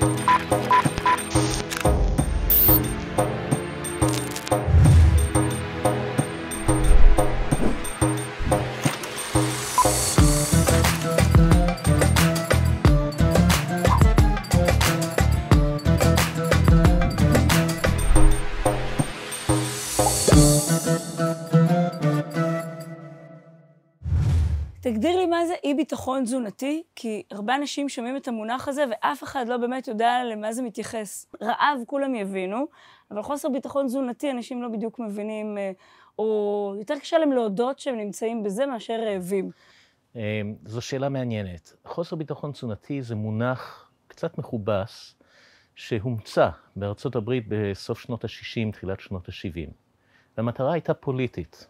Thank you. תגדיר לי מה זה אי ביטחון תזונתי, כי הרבה אנשים שומעים את המונח הזה ואף אחד לא באמת יודע למה זה מתייחס. רעב כולם יבינו, אבל חוסר ביטחון תזונתי אנשים לא בדיוק מבינים, אה, או יותר קשה להם להודות שהם נמצאים בזה מאשר רעבים. אה, זו שאלה מעניינת. חוסר ביטחון תזונתי זה מונח קצת מכובס, שהומצא בארצות הברית בסוף שנות ה-60, תחילת שנות ה-70. והמטרה הייתה פוליטית.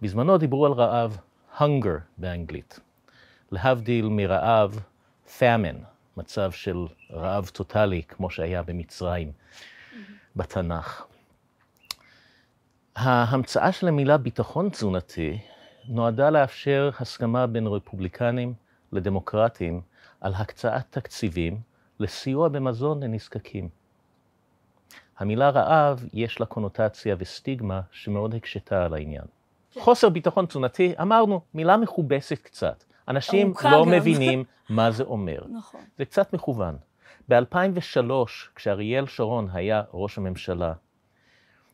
בזמנו דיברו על רעב, hunger באנגלית. להבדיל מרעב, famine, מצב של רעב טוטאלי, כמו שהיה במצרים, mm-hmm. בתנ"ך. ההמצאה של המילה ביטחון תזונתי נועדה לאפשר הסכמה בין רפובליקנים לדמוקרטים על הקצאת תקציבים לסיוע במזון לנזקקים. המילה רעב יש לה קונוטציה וסטיגמה שמאוד הקשתה על העניין. חוסר ביטחון תזונתי, אמרנו, מילה מכובסת קצת. אנשים לא גם. מבינים מה זה אומר. נכון. זה קצת מכוון. ב-2003, כשאריאל שרון היה ראש הממשלה,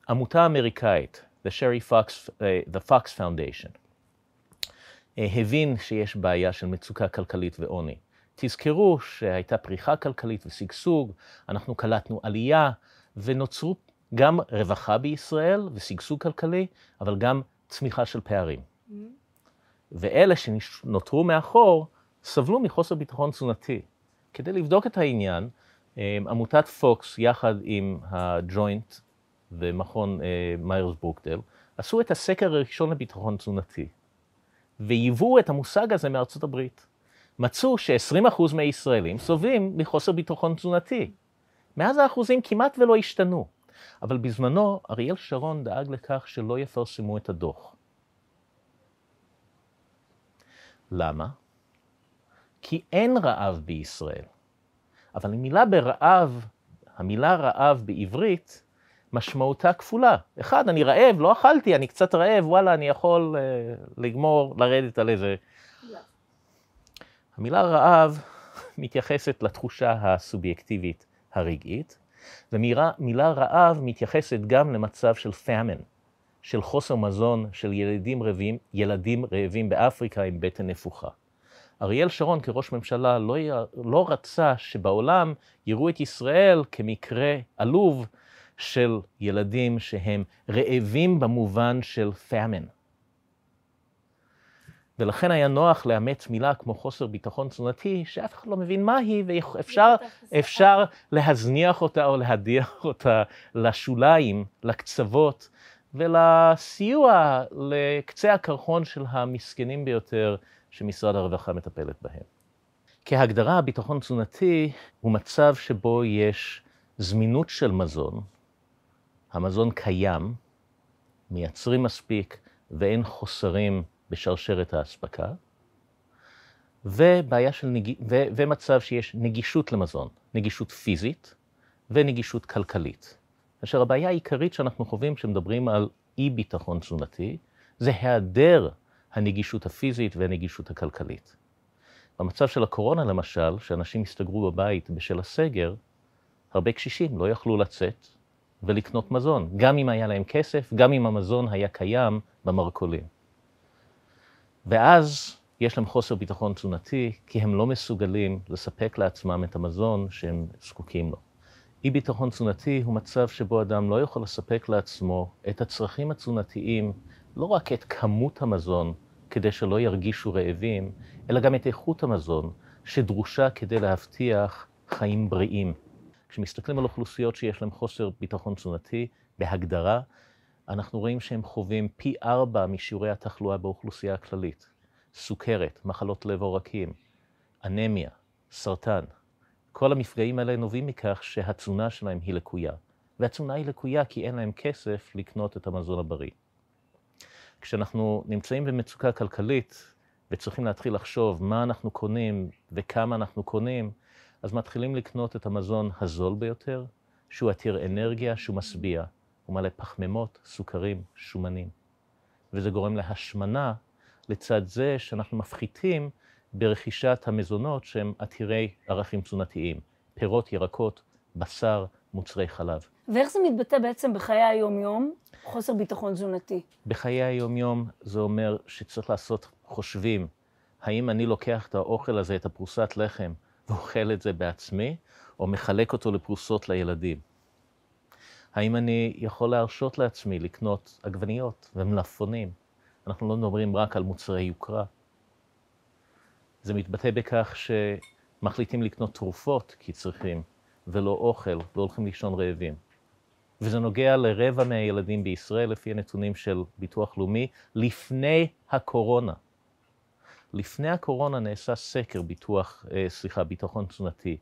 עמותה אמריקאית, the Sherry Fox, uh, the Fox Foundation, uh, הבין שיש בעיה של מצוקה כלכלית ועוני. תזכרו שהייתה פריחה כלכלית ושגשוג, אנחנו קלטנו עלייה, ונוצרו גם רווחה בישראל ושגשוג כלכלי, אבל גם צמיחה של פערים. Mm-hmm. ואלה שנותרו מאחור סבלו מחוסר ביטחון תזונתי. כדי לבדוק את העניין, אמ, עמותת פוקס יחד עם הג'וינט ומכון אה, מיירס ברוקדל עשו את הסקר הראשון לביטחון תזונתי, וייבאו את המושג הזה מארצות הברית. מצאו ש-20% מהישראלים סובלים מחוסר ביטחון תזונתי. מאז האחוזים כמעט ולא השתנו. אבל בזמנו אריאל שרון דאג לכך שלא יפרסמו את הדוח. למה? כי אין רעב בישראל. אבל המילה ברעב, המילה רעב בעברית, משמעותה כפולה. אחד, אני רעב, לא אכלתי, אני קצת רעב, וואלה, אני יכול אה, לגמור, לרדת על איזה... המילה רעב מתייחסת לתחושה הסובייקטיבית הרגעית, ומילה רעב מתייחסת גם למצב של famine, של חוסר מזון, של ילדים רעבים, ילדים רעבים באפריקה עם בטן נפוחה. אריאל שרון כראש ממשלה לא, לא רצה שבעולם יראו את ישראל כמקרה עלוב של ילדים שהם רעבים במובן של famine. ולכן היה נוח לאמץ מילה כמו חוסר ביטחון תזונתי, שאף אחד לא מבין מה היא, ואפשר אפשר להזניח אותה או להדיח אותה לשוליים, לקצוות, ולסיוע לקצה הקרחון של המסכנים ביותר שמשרד הרווחה מטפלת בהם. כהגדרה, ביטחון תזונתי הוא מצב שבו יש זמינות של מזון, המזון קיים, מייצרים מספיק ואין חוסרים בשרשרת האספקה, ובעיה של נג... ו... ומצב שיש נגישות למזון, נגישות פיזית ונגישות כלכלית. כאשר הבעיה העיקרית שאנחנו חווים כשמדברים על אי ביטחון תזונתי, זה היעדר הנגישות הפיזית והנגישות הכלכלית. במצב של הקורונה למשל, שאנשים הסתגרו בבית בשל הסגר, הרבה קשישים לא יכלו לצאת ולקנות מזון, גם אם היה להם כסף, גם אם המזון היה קיים במרכולים. ואז יש להם חוסר ביטחון תזונתי, כי הם לא מסוגלים לספק לעצמם את המזון שהם זקוקים לו. אי ביטחון תזונתי הוא מצב שבו אדם לא יכול לספק לעצמו את הצרכים התזונתיים, לא רק את כמות המזון, כדי שלא ירגישו רעבים, אלא גם את איכות המזון, שדרושה כדי להבטיח חיים בריאים. כשמסתכלים על אוכלוסיות שיש להן חוסר ביטחון תזונתי, בהגדרה, אנחנו רואים שהם חווים פי ארבע משיעורי התחלואה באוכלוסייה הכללית. סוכרת, מחלות לב עורקים, אנמיה, סרטן. כל המפגעים האלה נובעים מכך שהתזונה שלהם היא לקויה. והתזונה היא לקויה כי אין להם כסף לקנות את המזון הבריא. כשאנחנו נמצאים במצוקה כלכלית וצריכים להתחיל לחשוב מה אנחנו קונים וכמה אנחנו קונים, אז מתחילים לקנות את המזון הזול ביותר, שהוא עתיר אנרגיה, שהוא משביע. הוא מלא פחמימות, סוכרים, שומנים. וזה גורם להשמנה לצד זה שאנחנו מפחיתים ברכישת המזונות שהם עתירי ערכים תזונתיים, פירות, ירקות, בשר, מוצרי חלב. ואיך זה מתבטא בעצם בחיי היום-יום, חוסר ביטחון תזונתי? בחיי היום-יום זה אומר שצריך לעשות חושבים, האם אני לוקח את האוכל הזה, את הפרוסת לחם, ואוכל את זה בעצמי, או מחלק אותו לפרוסות לילדים. האם אני יכול להרשות לעצמי לקנות עגבניות ומלפפונים? אנחנו לא מדברים רק על מוצרי יוקרה. זה מתבטא בכך שמחליטים לקנות תרופות כי צריכים, ולא אוכל, והולכים לא לישון רעבים. וזה נוגע לרבע מהילדים בישראל, לפי הנתונים של ביטוח לאומי, לפני הקורונה. לפני הקורונה נעשה סקר ביטוח, אה, סליחה, ביטחון תזונתי.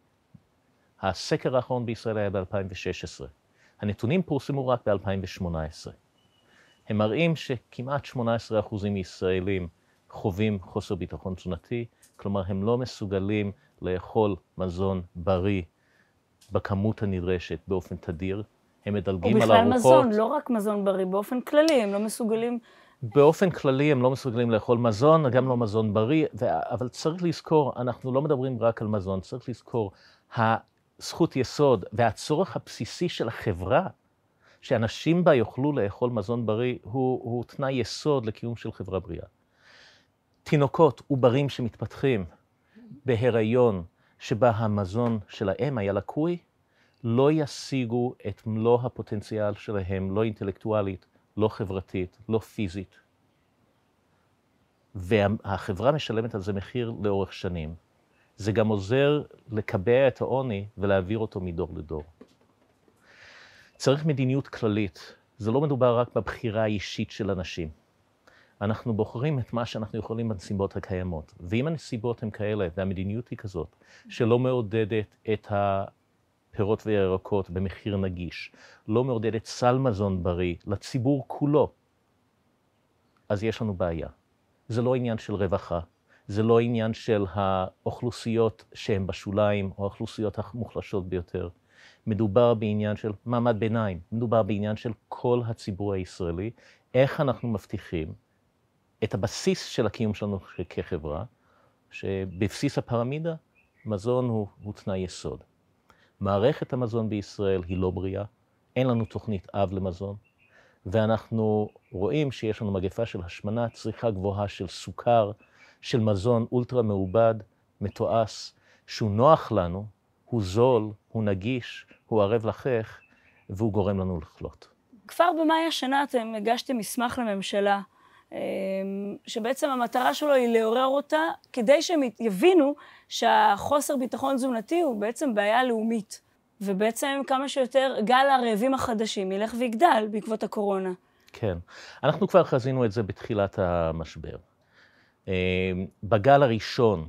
הסקר האחרון בישראל היה ב-2016. הנתונים פורסמו רק ב-2018. הם מראים שכמעט 18% מישראלים חווים חוסר ביטחון תזונתי, כלומר הם לא מסוגלים לאכול מזון בריא בכמות הנדרשת באופן תדיר, הם מדלגים על ארוחות. או בכלל מזון, לא רק מזון בריא, באופן כללי, הם לא מסוגלים... באופן כללי הם לא מסוגלים לאכול מזון, גם לא מזון בריא, ו... אבל צריך לזכור, אנחנו לא מדברים רק על מזון, צריך לזכור, זכות יסוד והצורך הבסיסי של החברה, שאנשים בה יוכלו לאכול מזון בריא, הוא, הוא תנאי יסוד לקיום של חברה בריאה. תינוקות, עוברים שמתפתחים בהיריון, שבה המזון של האם היה לקוי, לא ישיגו את מלוא הפוטנציאל שלהם, לא אינטלקטואלית, לא חברתית, לא פיזית. והחברה משלמת על זה מחיר לאורך שנים. זה גם עוזר לקבע את העוני ולהעביר אותו מדור לדור. צריך מדיניות כללית. זה לא מדובר רק בבחירה האישית של אנשים. אנחנו בוחרים את מה שאנחנו יכולים בנסיבות הקיימות. ואם הנסיבות הן כאלה, והמדיניות היא כזאת, שלא מעודדת את הפירות והירקות במחיר נגיש, לא מעודדת סל מזון בריא לציבור כולו, אז יש לנו בעיה. זה לא עניין של רווחה, זה לא עניין של האוכלוסיות שהן בשוליים, או האוכלוסיות המוחלשות ביותר. מדובר בעניין של מעמד ביניים, מדובר בעניין של כל הציבור הישראלי, איך אנחנו מבטיחים את הבסיס של הקיום שלנו כחברה, שבבסיס הפרמידה מזון הוא, הוא תנאי יסוד. מערכת המזון בישראל היא לא בריאה, אין לנו תוכנית אב למזון, ואנחנו רואים שיש לנו מגפה של השמנה, צריכה גבוהה של סוכר, של מזון אולטרה מעובד, מתועש, שהוא נוח לנו, הוא זול, הוא נגיש, הוא ערב לחך, והוא גורם לנו לחלות. כבר במאי השנה אתם הגשתם מסמך לממשלה, אה, שבעצם המטרה שלו היא לעורר אותה כדי שהם יבינו שהחוסר ביטחון תזונתי הוא בעצם בעיה לאומית. ובעצם כמה שיותר גל הרעבים החדשים ילך ויגדל בעקבות הקורונה. כן. אנחנו כבר חזינו את זה בתחילת המשבר. אמ, בגל הראשון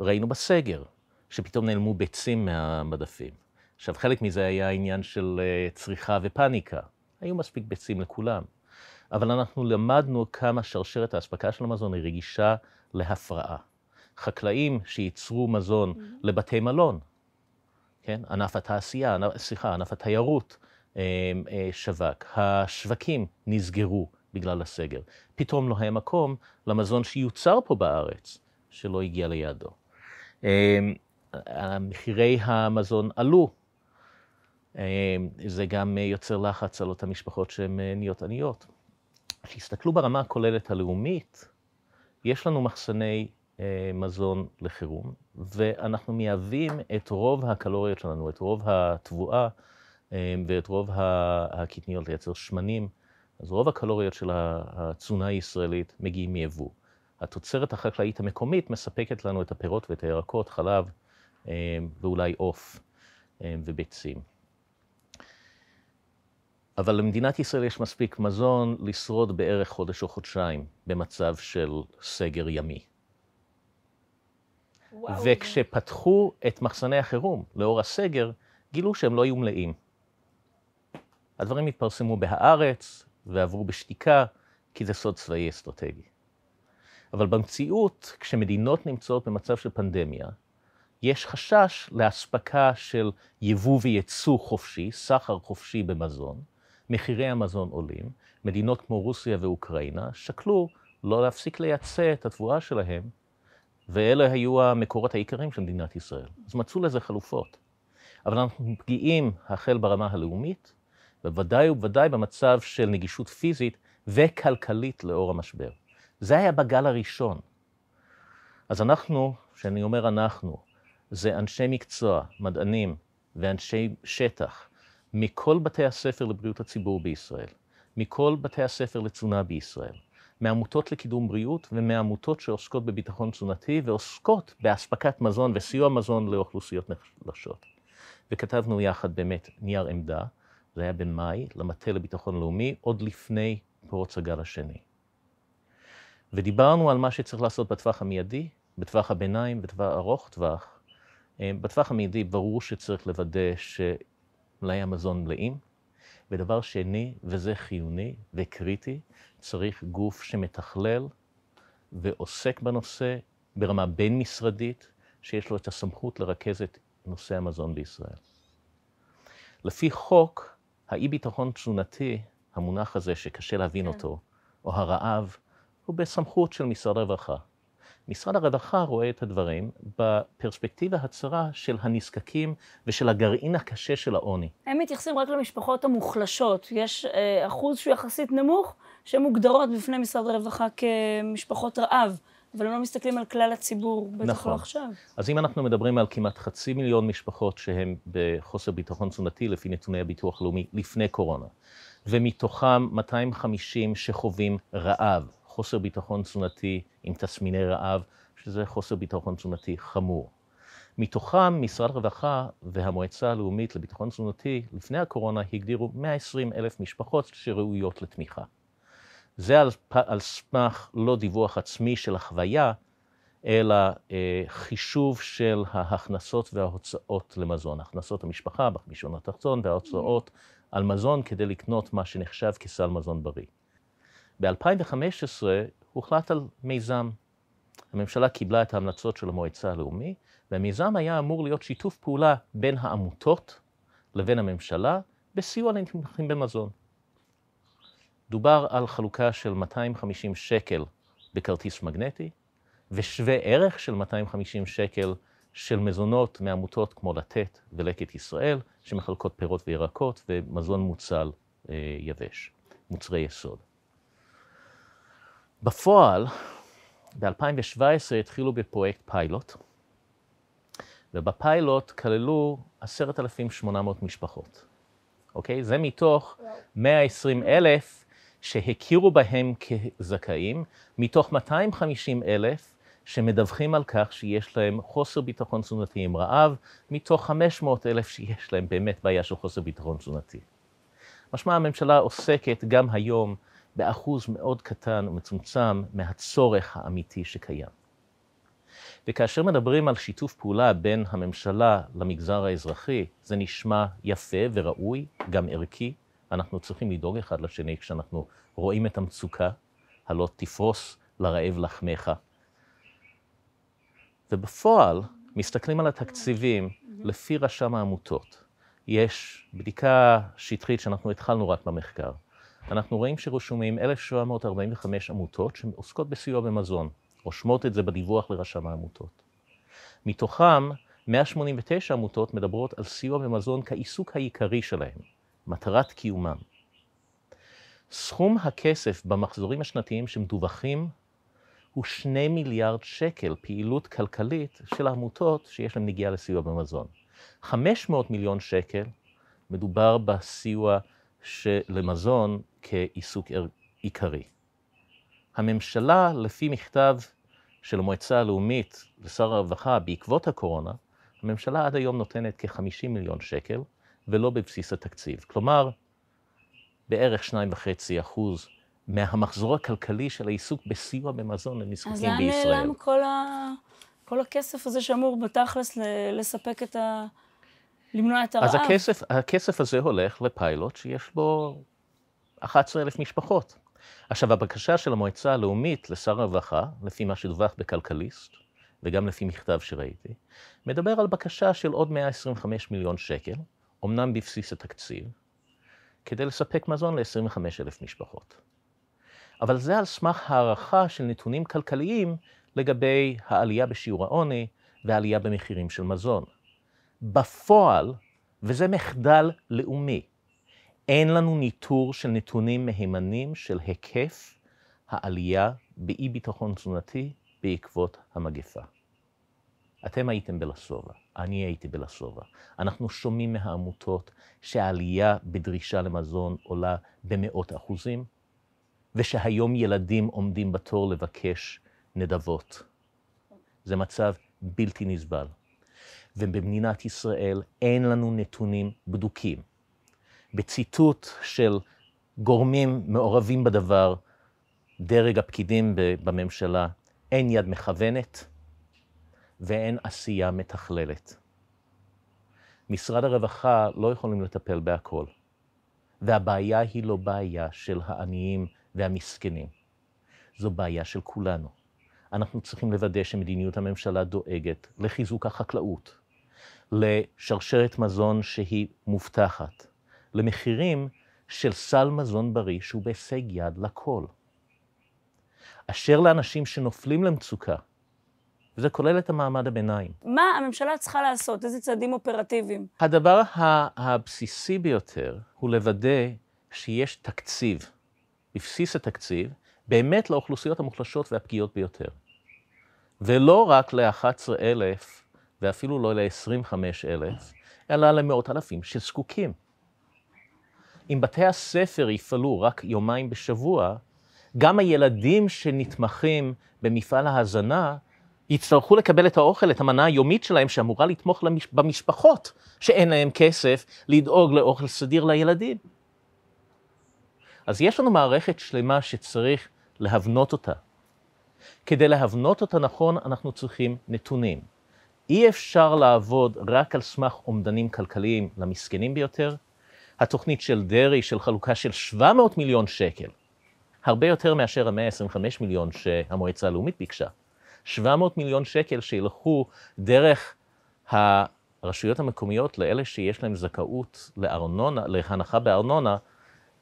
ראינו בסגר, שפתאום נעלמו ביצים מהמדפים. עכשיו, חלק מזה היה עניין של אה, צריכה ופניקה. היו מספיק ביצים לכולם. אבל אנחנו למדנו כמה שרשרת האספקה של המזון היא רגישה להפרעה. חקלאים שייצרו מזון mm-hmm. לבתי מלון, כן? ענף התעשייה, ענף, סליחה, ענף התיירות אמ, אה, שווק, השווקים נסגרו, בגלל הסגר. פתאום לא היה מקום למזון שיוצר פה בארץ, שלא הגיע ליעדו. אמ, מחירי המזון עלו. אמ, זה גם יוצר לחץ על אותן משפחות שהן אה, נהיות עניות. כשהסתכלו ברמה הכוללת הלאומית, יש לנו מחסני אה, מזון לחירום, ואנחנו מייבאים את רוב הקלוריות שלנו, את רוב התבואה אמ, ואת רוב הקטניות לייצר שמנים. אז רוב הקלוריות של התזונה הישראלית מגיעים מיבוא. התוצרת החקלאית המקומית מספקת לנו את הפירות ואת הירקות, חלב אה, ואולי עוף אה, וביצים. אבל למדינת ישראל יש מספיק מזון לשרוד בערך חודש או חודשיים במצב של סגר ימי. וואו. וכשפתחו את מחסני החירום לאור הסגר, גילו שהם לא היו מלאים. הדברים התפרסמו בהארץ, ועברו בשתיקה, כי זה סוד צבאי אסטרטגי. אבל במציאות, כשמדינות נמצאות במצב של פנדמיה, יש חשש לאספקה של יבוא וייצוא חופשי, סחר חופשי במזון, מחירי המזון עולים, מדינות כמו רוסיה ואוקראינה שקלו לא להפסיק לייצא את התבואה שלהם, ואלה היו המקורות העיקריים של מדינת ישראל. אז מצאו לזה חלופות. אבל אנחנו פגיעים החל ברמה הלאומית, בוודאי ובוודאי במצב של נגישות פיזית וכלכלית לאור המשבר. זה היה בגל הראשון. אז אנחנו, כשאני אומר אנחנו, זה אנשי מקצוע, מדענים ואנשי שטח מכל בתי הספר לבריאות הציבור בישראל, מכל בתי הספר לתזונה בישראל, מעמותות לקידום בריאות ומעמותות שעוסקות בביטחון תזונתי ועוסקות באספקת מזון וסיוע מזון לאוכלוסיות נחלשות. וכתבנו יחד באמת נייר עמדה, זה היה בין מאי, למטה לביטחון לאומי, עוד לפני פרוץ הגל השני. ודיברנו על מה שצריך לעשות בטווח המיידי, בטווח הביניים, בטווח ארוך טווח. אה, בטווח המיידי ברור שצריך לוודא שמלאי המזון מלאים. ודבר שני, וזה חיוני וקריטי, צריך גוף שמתכלל ועוסק בנושא ברמה בין-משרדית, שיש לו את הסמכות לרכז את נושא המזון בישראל. לפי חוק, האי-ביטחון תזונתי, המונח הזה שקשה להבין כן. אותו, או הרעב, הוא בסמכות של משרד הרווחה. משרד הרווחה רואה את הדברים בפרספקטיבה הצרה של הנזקקים ושל הגרעין הקשה של העוני. הם מתייחסים רק למשפחות המוחלשות. יש אה, אחוז שהוא יחסית נמוך, שמוגדרות בפני משרד הרווחה כמשפחות רעב. אבל הם לא מסתכלים על כלל הציבור, בטח לא נכון. לא עכשיו. אז אם אנחנו מדברים על כמעט חצי מיליון משפחות שהן בחוסר ביטחון תזונתי, לפי נתוני הביטוח הלאומי, לפני קורונה, ומתוכם 250 שחווים רעב, חוסר ביטחון תזונתי עם תסמיני רעב, שזה חוסר ביטחון תזונתי חמור. מתוכם משרד הרווחה והמועצה הלאומית לביטחון תזונתי לפני הקורונה הגדירו 120 אלף משפחות שראויות לתמיכה. זה על, על סמך לא דיווח עצמי של החוויה, אלא אה, חישוב של ההכנסות וההוצאות למזון, הכנסות המשפחה במישון התחתון וההוצאות mm. על מזון כדי לקנות מה שנחשב כסל מזון בריא. ב-2015 הוחלט על מיזם. הממשלה קיבלה את ההמלצות של המועצה הלאומי, והמיזם היה אמור להיות שיתוף פעולה בין העמותות לבין הממשלה בסיוע לנתמכים במזון. דובר על חלוקה של 250 שקל בכרטיס מגנטי, ושווה ערך של 250 שקל של מזונות מעמותות כמו לתת ולקט ישראל, שמחלקות פירות וירקות ומזון מוצל אה, יבש, מוצרי יסוד. בפועל, ב-2017 התחילו בפרויקט פיילוט, ובפיילוט כללו 10,800 משפחות, אוקיי? זה מתוך 120,000 שהכירו בהם כזכאים, מתוך 250 אלף שמדווחים על כך שיש להם חוסר ביטחון תזונתי עם רעב, מתוך 500 אלף שיש להם באמת בעיה של חוסר ביטחון תזונתי. משמע הממשלה עוסקת גם היום באחוז מאוד קטן ומצומצם מהצורך האמיתי שקיים. וכאשר מדברים על שיתוף פעולה בין הממשלה למגזר האזרחי, זה נשמע יפה וראוי, גם ערכי, אנחנו צריכים לדאוג אחד לשני כשאנחנו רואים את המצוקה, הלא תפרוס לרעב לחמך. ובפועל, מסתכלים על התקציבים לפי רשם העמותות. יש בדיקה שטחית שאנחנו התחלנו רק במחקר. אנחנו רואים שרשומים 1,745 עמותות שעוסקות בסיוע במזון, רושמות את זה בדיווח לרשם העמותות. מתוכם 189 עמותות מדברות על סיוע במזון כעיסוק העיקרי שלהם. מטרת קיומם. סכום הכסף במחזורים השנתיים שמדווחים הוא שני מיליארד שקל פעילות כלכלית של עמותות שיש להן נגיעה לסיוע במזון. 500 מיליון שקל מדובר בסיוע למזון כעיסוק עיקרי. הממשלה, לפי מכתב של המועצה הלאומית לשר הרווחה בעקבות הקורונה, הממשלה עד היום נותנת כ-50 מיליון שקל, ולא בבסיס התקציב. כלומר, בערך 2.5 אחוז מהמחזור הכלכלי של העיסוק בסיוע במזון לנזקקים בישראל. אז לאן נעלם כל, ה... כל הכסף הזה שאמור בתכלס ל... לספק את ה... למנוע את הרעב? אז הכסף, הכסף הזה הולך לפיילוט שיש בו 11,000 משפחות. עכשיו, הבקשה של המועצה הלאומית לשר הרווחה, לפי מה שדווח בכלכליסט, וגם לפי מכתב שראיתי, מדבר על בקשה של עוד 125 מיליון שקל, אמנם בבסיס התקציב, כדי לספק מזון ל-25,000 משפחות. אבל זה על סמך הערכה של נתונים כלכליים לגבי העלייה בשיעור העוני והעלייה במחירים של מזון. בפועל, וזה מחדל לאומי, אין לנו ניטור של נתונים מהימנים של היקף העלייה באי ביטחון תזונתי בעקבות המגפה. אתם הייתם בלסובה, אני הייתי בלסובה. אנחנו שומעים מהעמותות שהעלייה בדרישה למזון עולה במאות אחוזים, ושהיום ילדים עומדים בתור לבקש נדבות. זה מצב בלתי נסבל. ובמדינת ישראל אין לנו נתונים בדוקים. בציטוט של גורמים מעורבים בדבר, דרג הפקידים בממשלה, אין יד מכוונת, ואין עשייה מתכללת. משרד הרווחה לא יכולים לטפל בהכל, והבעיה היא לא בעיה של העניים והמסכנים, זו בעיה של כולנו. אנחנו צריכים לוודא שמדיניות הממשלה דואגת לחיזוק החקלאות, לשרשרת מזון שהיא מובטחת, למחירים של סל מזון בריא שהוא בהישג יד לכל. אשר לאנשים שנופלים למצוקה, וזה כולל את המעמד הביניים. מה הממשלה צריכה לעשות? איזה צעדים אופרטיביים? הדבר הבסיסי ביותר הוא לוודא שיש תקציב, בבסיס התקציב, באמת לאוכלוסיות המוחלשות והפגיעות ביותר. ולא רק ל-11,000, ואפילו לא ל-25,000, אלא למאות אלפים שזקוקים. אם בתי הספר יפעלו רק יומיים בשבוע, גם הילדים שנתמכים במפעל ההזנה יצטרכו לקבל את האוכל, את המנה היומית שלהם, שאמורה לתמוך למש... במשפחות שאין להם כסף לדאוג לאוכל סדיר לילדים. אז יש לנו מערכת שלמה שצריך להבנות אותה. כדי להבנות אותה נכון, אנחנו צריכים נתונים. אי אפשר לעבוד רק על סמך אומדנים כלכליים למסכנים ביותר. התוכנית של דרעי של חלוקה של 700 מיליון שקל, הרבה יותר מאשר ה-125 מיליון שהמועצה הלאומית ביקשה. 700 מיליון שקל שילכו דרך הרשויות המקומיות לאלה שיש להם זכאות לארנונה, להנחה בארנונה,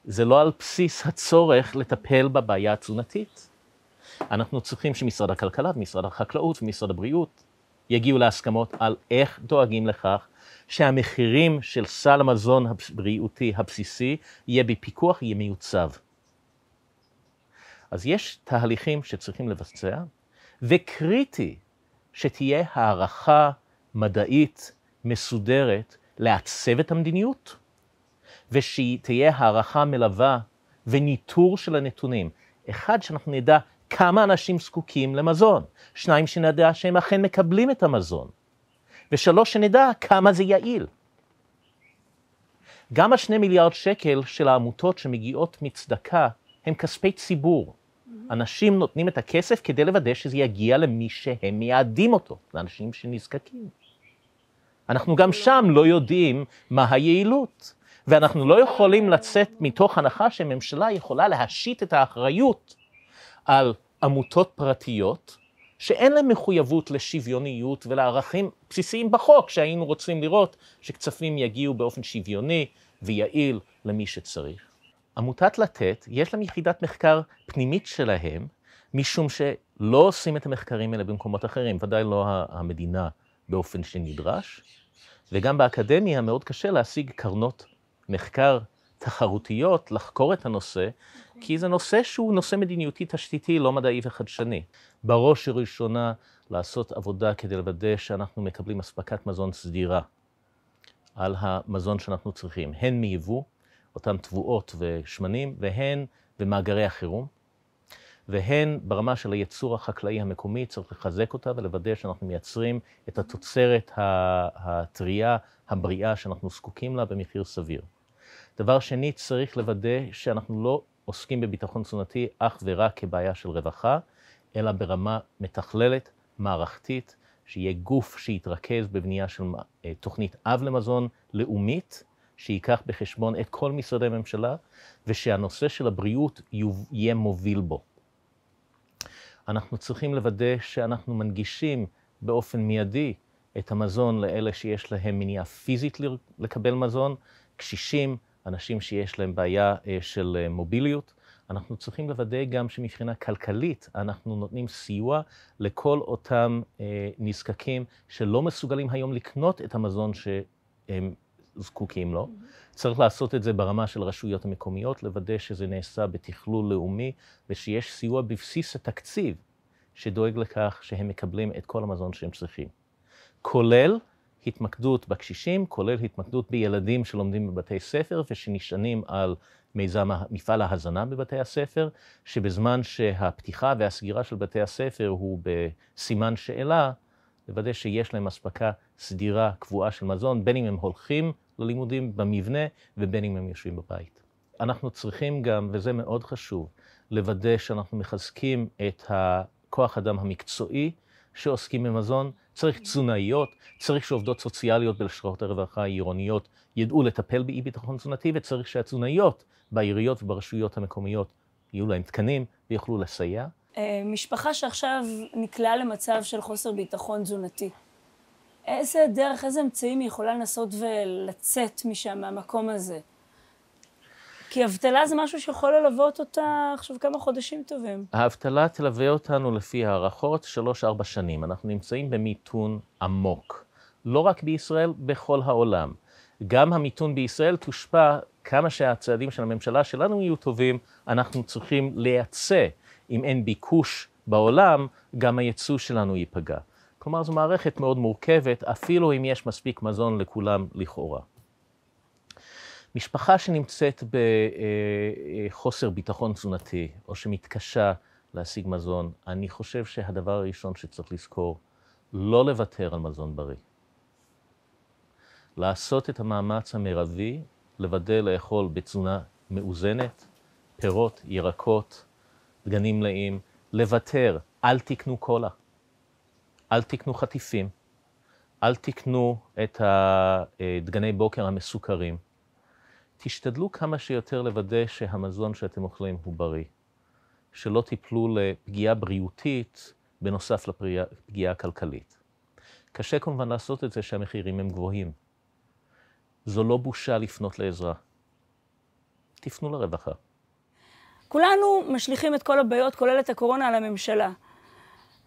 זה לא על בסיס הצורך לטפל בבעיה התזונתית. אנחנו צריכים שמשרד הכלכלה ומשרד החקלאות ומשרד הבריאות יגיעו להסכמות על איך דואגים לכך שהמחירים של סל המזון הבריאותי הבסיסי יהיה בפיקוח, יהיה מיוצב. אז יש תהליכים שצריכים לבצע, וקריטי שתהיה הערכה מדעית מסודרת לעצב את המדיניות, ושתהיה הערכה מלווה וניטור של הנתונים. אחד, שאנחנו נדע כמה אנשים זקוקים למזון, שניים, שנדע שהם אכן מקבלים את המזון, ושלוש, שנדע כמה זה יעיל. גם השני מיליארד שקל של העמותות שמגיעות מצדקה הם כספי ציבור. אנשים נותנים את הכסף כדי לוודא שזה יגיע למי שהם מייעדים אותו, לאנשים שנזקקים. אנחנו גם שם לא יודעים מה היעילות, ואנחנו לא יכולים לצאת מתוך הנחה שממשלה יכולה להשית את האחריות על עמותות פרטיות שאין להן מחויבות לשוויוניות ולערכים בסיסיים בחוק, שהיינו רוצים לראות שכספים יגיעו באופן שוויוני ויעיל למי שצריך. עמותת לתת, יש להם יחידת מחקר פנימית שלהם, משום שלא עושים את המחקרים האלה במקומות אחרים, ודאי לא המדינה באופן שנדרש, וגם באקדמיה מאוד קשה להשיג קרנות מחקר תחרותיות, לחקור את הנושא, כי זה נושא שהוא נושא מדיניותי תשתיתי, לא מדעי וחדשני. בראש ובראשונה, לעשות עבודה כדי לוודא שאנחנו מקבלים אספקת מזון סדירה על המזון שאנחנו צריכים, הן מיבוא אותן תבואות ושמנים, והן במאגרי החירום, והן ברמה של הייצור החקלאי המקומי, צריך לחזק אותה ולוודא שאנחנו מייצרים את התוצרת הטרייה, הבריאה, שאנחנו זקוקים לה במחיר סביר. דבר שני, צריך לוודא שאנחנו לא עוסקים בביטחון תזונתי אך ורק כבעיה של רווחה, אלא ברמה מתכללת, מערכתית, שיהיה גוף שיתרכז בבנייה של אה, תוכנית אב למזון לאומית, שייקח בחשבון את כל משרדי הממשלה, ושהנושא של הבריאות יהיה מוביל בו. אנחנו צריכים לוודא שאנחנו מנגישים באופן מיידי את המזון לאלה שיש להם מניעה פיזית לקבל מזון, קשישים, אנשים שיש להם בעיה אה, של אה, מוביליות. אנחנו צריכים לוודא גם שמבחינה כלכלית אנחנו נותנים סיוע לכל אותם אה, נזקקים שלא מסוגלים היום לקנות את המזון שהם זקוקים לו. Mm-hmm. צריך לעשות את זה ברמה של רשויות המקומיות, לוודא שזה נעשה בתכלול לאומי ושיש סיוע בבסיס התקציב שדואג לכך שהם מקבלים את כל המזון שהם צריכים. כולל התמקדות בקשישים, כולל התמקדות בילדים שלומדים בבתי ספר ושנשענים על מיזם מפעל ההזנה בבתי הספר, שבזמן שהפתיחה והסגירה של בתי הספר הוא בסימן שאלה, לוודא שיש להם אספקה סדירה, קבועה של מזון, בין אם הם הולכים ללימודים במבנה ובין אם הם יושבים בבית. אנחנו צריכים גם, וזה מאוד חשוב, לוודא שאנחנו מחזקים את הכוח אדם המקצועי שעוסקים במזון, צריך תזונאיות, צריך שעובדות סוציאליות בלשכות הרווחה העירוניות ידעו לטפל באי ביטחון תזונתי, וצריך שהתזונאיות בעיריות וברשויות המקומיות יהיו להם תקנים ויוכלו לסייע. אה, משפחה שעכשיו נקלעה למצב של חוסר ביטחון תזונתי, איזה דרך, איזה אמצעים היא יכולה לנסות ולצאת משם, מהמקום הזה? כי אבטלה זה משהו שיכול ללוות אותה עכשיו כמה חודשים טובים. האבטלה תלווה אותנו לפי הערכות שלוש-ארבע שנים. אנחנו נמצאים במיתון עמוק. לא רק בישראל, בכל העולם. גם המיתון בישראל תושפע, כמה שהצעדים של הממשלה שלנו יהיו טובים, אנחנו צריכים לייצא. אם אין ביקוש בעולם, גם הייצוא שלנו ייפגע. כלומר, זו מערכת מאוד מורכבת, אפילו אם יש מספיק מזון לכולם לכאורה. משפחה שנמצאת בחוסר אה, אה, ביטחון תזונתי, או שמתקשה להשיג מזון, אני חושב שהדבר הראשון שצריך לזכור, לא לוותר על מזון בריא. לעשות את המאמץ המרבי, לוודא לאכול בתזונה מאוזנת, פירות, ירקות, דגנים מלאים, לוותר, אל תקנו קולה. אל תקנו חטיפים, אל תקנו את הדגני בוקר המסוכרים. תשתדלו כמה שיותר לוודא שהמזון שאתם אוכלים הוא בריא, שלא תיפלו לפגיעה בריאותית בנוסף לפגיעה הכלכלית. קשה כמובן לעשות את זה שהמחירים הם גבוהים. זו לא בושה לפנות לעזרה. תפנו לרווחה. כולנו משליכים את כל הבעיות, כולל את הקורונה, על הממשלה.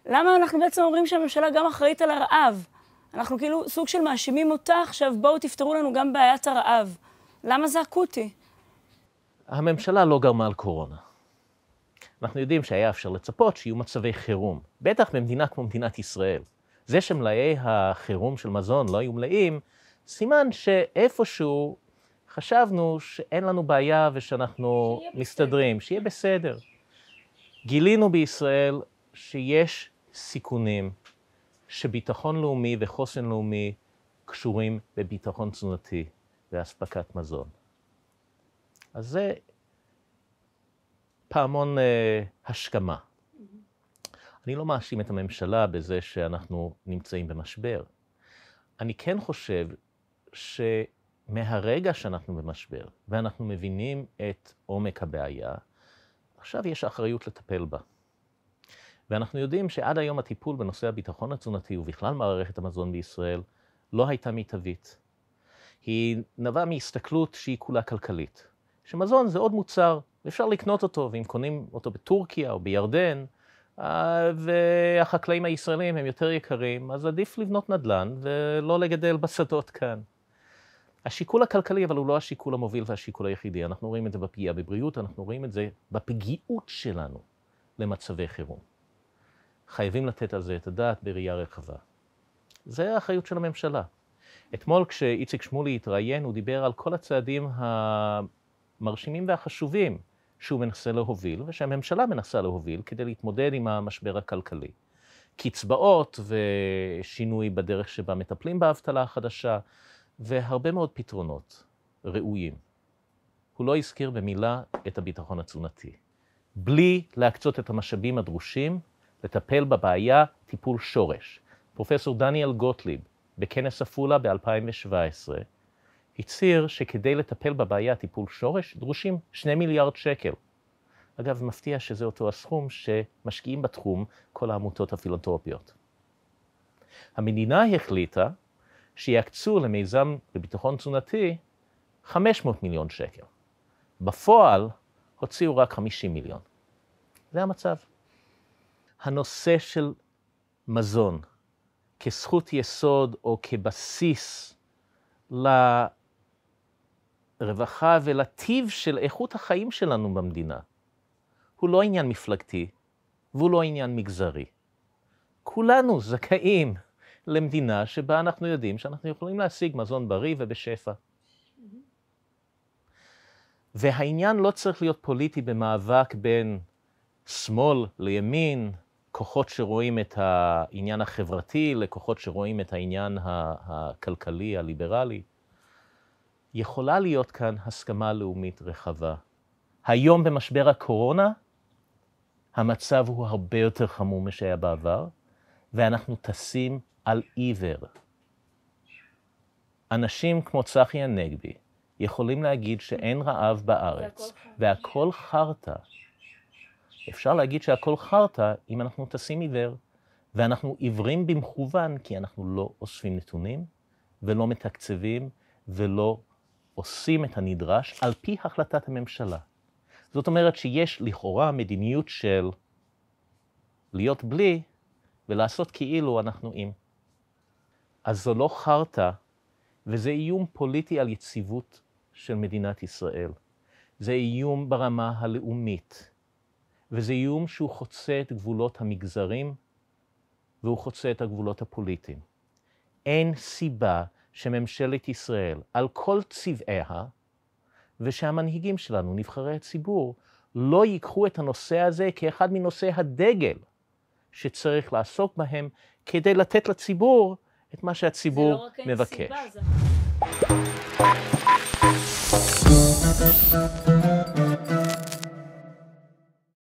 למה אנחנו בעצם אומרים שהממשלה גם אחראית על הרעב? אנחנו כאילו סוג של מאשימים אותה עכשיו, בואו תפתרו לנו גם בעיית הרעב. למה זה אקוטי? הממשלה לא גרמה על קורונה. אנחנו יודעים שהיה אפשר לצפות שיהיו מצבי חירום, בטח במדינה כמו מדינת ישראל. זה שמלאי החירום של מזון לא היו מלאים, סימן שאיפשהו חשבנו שאין לנו בעיה ושאנחנו שיהיה מסתדרים, בסדר. שיהיה בסדר. גילינו בישראל שיש סיכונים, שביטחון לאומי וחוסן לאומי קשורים בביטחון תזונתי ואספקת מזון. אז זה פעמון אה, השכמה. אני לא מאשים את הממשלה בזה שאנחנו נמצאים במשבר. אני כן חושב שמהרגע שאנחנו במשבר, ואנחנו מבינים את עומק הבעיה, עכשיו יש אחריות לטפל בה. ואנחנו יודעים שעד היום הטיפול בנושא הביטחון התזונתי ובכלל מערכת המזון בישראל לא הייתה מיטבית. היא נבעה מהסתכלות שהיא כולה כלכלית. שמזון זה עוד מוצר, אפשר לקנות אותו, ואם קונים אותו בטורקיה או בירדן, אה, והחקלאים הישראלים הם יותר יקרים, אז עדיף לבנות נדל"ן ולא לגדל בשדות כאן. השיקול הכלכלי, אבל הוא לא השיקול המוביל והשיקול היחידי. אנחנו רואים את זה בפגיעה בבריאות, אנחנו רואים את זה בפגיעות שלנו למצבי חירום. חייבים לתת על זה את הדעת בראייה רחבה. זה האחריות של הממשלה. אתמול כשאיציק שמולי התראיין, הוא דיבר על כל הצעדים המרשימים והחשובים שהוא מנסה להוביל, ושהממשלה מנסה להוביל כדי להתמודד עם המשבר הכלכלי. קצבאות ושינוי בדרך שבה מטפלים באבטלה החדשה, והרבה מאוד פתרונות ראויים. הוא לא הזכיר במילה את הביטחון התזונתי. בלי להקצות את המשאבים הדרושים, לטפל בבעיה טיפול שורש. פרופסור דניאל גוטליב, בכנס עפולה ב-2017, הצהיר שכדי לטפל בבעיה טיפול שורש דרושים 2 מיליארד שקל. אגב, מפתיע שזה אותו הסכום שמשקיעים בתחום כל העמותות הפילנטרופיות. המדינה החליטה שיקצו למיזם לביטחון תזונתי 500 מיליון שקל. בפועל הוציאו רק 50 מיליון. זה המצב. הנושא של מזון כזכות יסוד או כבסיס לרווחה ולטיב של איכות החיים שלנו במדינה, הוא לא עניין מפלגתי והוא לא עניין מגזרי. כולנו זכאים למדינה שבה אנחנו יודעים שאנחנו יכולים להשיג מזון בריא ובשפע. והעניין לא צריך להיות פוליטי במאבק בין שמאל לימין, כוחות שרואים את העניין החברתי, לכוחות שרואים את העניין הכלכלי, הליברלי. יכולה להיות כאן הסכמה לאומית רחבה. היום במשבר הקורונה, המצב הוא הרבה יותר חמור משהיה בעבר, ואנחנו טסים על עיוור. אנשים כמו צחי הנגבי יכולים להגיד שאין רעב בארץ, והכל חרטא. אפשר להגיד שהכל חרטא אם אנחנו טסים עיוור, ואנחנו עיוורים במכוון כי אנחנו לא אוספים נתונים, ולא מתקצבים, ולא עושים את הנדרש על פי החלטת הממשלה. זאת אומרת שיש לכאורה מדיניות של להיות בלי ולעשות כאילו אנחנו עם. אז זו לא חרטא, וזה איום פוליטי על יציבות של מדינת ישראל. זה איום ברמה הלאומית. וזה איום שהוא חוצה את גבולות המגזרים והוא חוצה את הגבולות הפוליטיים. אין סיבה שממשלת ישראל, על כל צבעיה, ושהמנהיגים שלנו, נבחרי הציבור, לא ייקחו את הנושא הזה כאחד מנושאי הדגל שצריך לעסוק בהם כדי לתת לציבור את מה שהציבור זה לא רק מבקש. אין סיבה, זה...